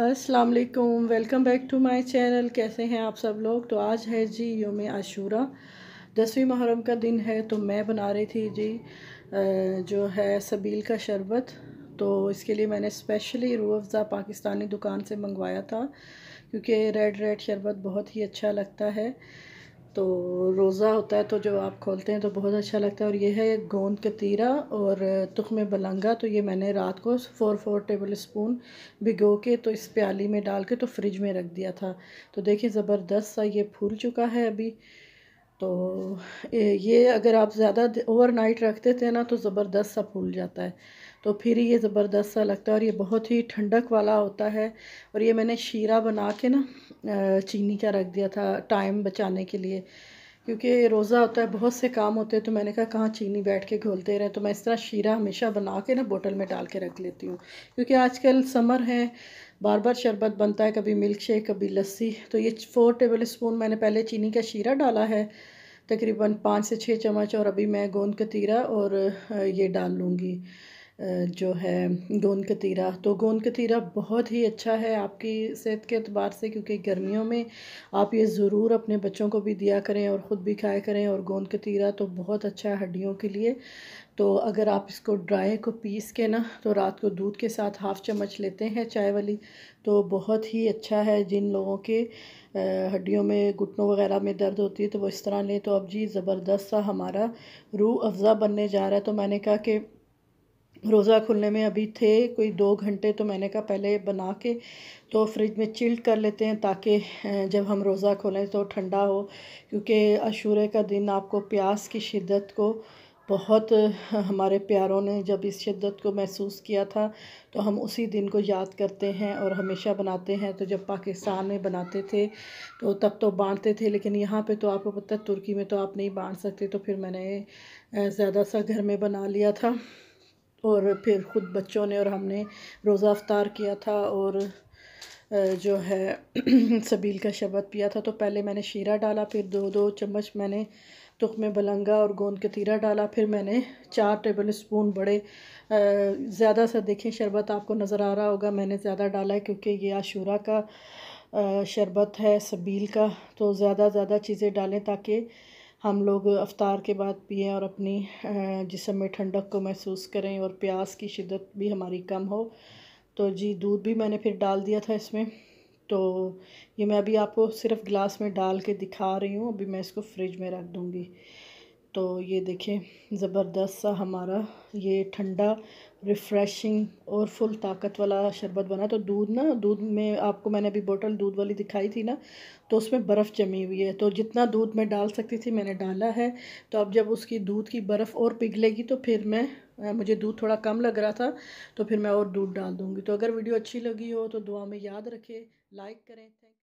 अस्सलाम welcome back to my channel कैसे हैं आप सब लोग तो आज है जी योम आशूरा दसवीं मुहरम का दिन है तो मैं बना रही थी जी जो है सबील का शरबत तो इसके लिए मैंने स्पेशली रू अफ़ज़ा पाकिस्तानी दुकान से मंगवाया था क्योंकि रेड रेड शरबत बहुत ही अच्छा लगता है तो रोज़ा होता है तो जब आप खोलते हैं तो बहुत अच्छा लगता है और ये है गोंद कतीरा और तुख में बलंगा तो ये मैंने रात को फ़ोर फोर टेबल स्पून भिगो के तो इस प्याली में डाल के तो फ्रिज में रख दिया था तो देखिए ज़बरदस्त सा ये फूल चुका है अभी तो ये अगर आप ज़्यादा ओवर रख देते हैं ना तो ज़बरदस्त सा फूल जाता है तो फिर ये ज़बरदस्त सा लगता है और ये बहुत ही ठंडक वाला होता है और ये मैंने शीरा बना के ना चीनी का रख दिया था टाइम बचाने के लिए क्योंकि रोज़ा होता है बहुत से काम होते हैं तो मैंने कहा कहाँ चीनी बैठ के घोलते रहे तो मैं इस तरह शीरा हमेशा बना के ना बोतल में डाल के रख लेती हूँ क्योंकि आजकल समर है बार बार शरबत बनता है कभी मिल्क शेक कभी लस्सी तो ये फ़ोर टेबल स्पून मैंने पहले चीनी का शीरा डाला है तकरीबन पाँच से छः चम्मच और अभी मैं गोंद कतीरा और ये डाल लूँगी जो है गोंद कतीरा तो गोंद कतीरा बहुत ही अच्छा है आपकी सेहत के अतबार से क्योंकि गर्मियों में आप ये ज़रूर अपने बच्चों को भी दिया करें और ख़ुद भी खाया करें और गोंद कतीरा तो बहुत अच्छा है हड्डियों के लिए तो अगर आप इसको ड्राई को पीस के ना तो रात को दूध के साथ हाफ़ चम्मच लेते हैं चाय वाली तो बहुत ही अच्छा है जिन लोगों के हड्डियों में घुटनों वगैरह में दर्द होती है तो वो इस तरह लें तो अब जी ज़बरदस्त सा हमारा रूह अफ़ज़ा बनने जा रहा है तो मैंने कहा कि रोज़ा खुलने में अभी थे कोई दो घंटे तो मैंने कहा पहले बना के तो फ्रिज में चिल्ड कर लेते हैं ताकि जब हम रोज़ा खोलें तो ठंडा हो क्योंकि अशूरे का दिन आपको प्यास की शिद्दत को बहुत हमारे प्यारों ने जब इस शिद्दत को महसूस किया था तो हम उसी दिन को याद करते हैं और हमेशा बनाते हैं तो जब पाकिस्तान में बनाते थे तो तब तो बांटते थे लेकिन यहाँ पे तो आपको पता तुर्की में तो आप नहीं बांट सकते तो फिर मैंने ज़्यादा सा घर में बना लिया था और फिर ख़ुद बच्चों ने और हमने रोज़ा अफ्तार किया था और जो है सबील का शरबत पिया था तो पहले मैंने शीरा डाला फिर दो दो चम्मच मैंने तुख में बलंगा और गोंद के तीरा डाला फिर मैंने चार टेबल स्पून बड़े ज़्यादा सा देखें शरबत आपको नज़र आ रहा होगा मैंने ज़्यादा डाला है क्योंकि ये आशूरा का शरबत है सबील का तो ज़्यादा ज़्यादा चीज़ें डालें ताकि हम लोग अफ्तार के बाद पिए और अपनी जिसम में ठंडक को महसूस करें और प्यास की शिद्दत भी हमारी कम हो तो जी दूध भी मैंने फिर डाल दिया था इसमें तो ये मैं अभी आपको सिर्फ गिलास में डाल के दिखा रही हूँ अभी मैं इसको फ्रिज में रख दूँगी तो ये देखें ज़बरदस्त सा हमारा ये ठंडा रिफ़्रेशिंग और फुल ताकत वाला शरबत बना तो दूध ना दूध में आपको मैंने अभी बोतल दूध वाली दिखाई थी ना तो उसमें बर्फ़ जमी हुई है तो जितना दूध मैं डाल सकती थी मैंने डाला है तो अब जब उसकी दूध की बर्फ़ और पिघलेगी तो फिर मैं मुझे दूध थोड़ा कम लग रहा था तो फिर मैं और दूध डाल दूँगी तो अगर वीडियो अच्छी लगी हो तो दुआ में याद रखें लाइक करें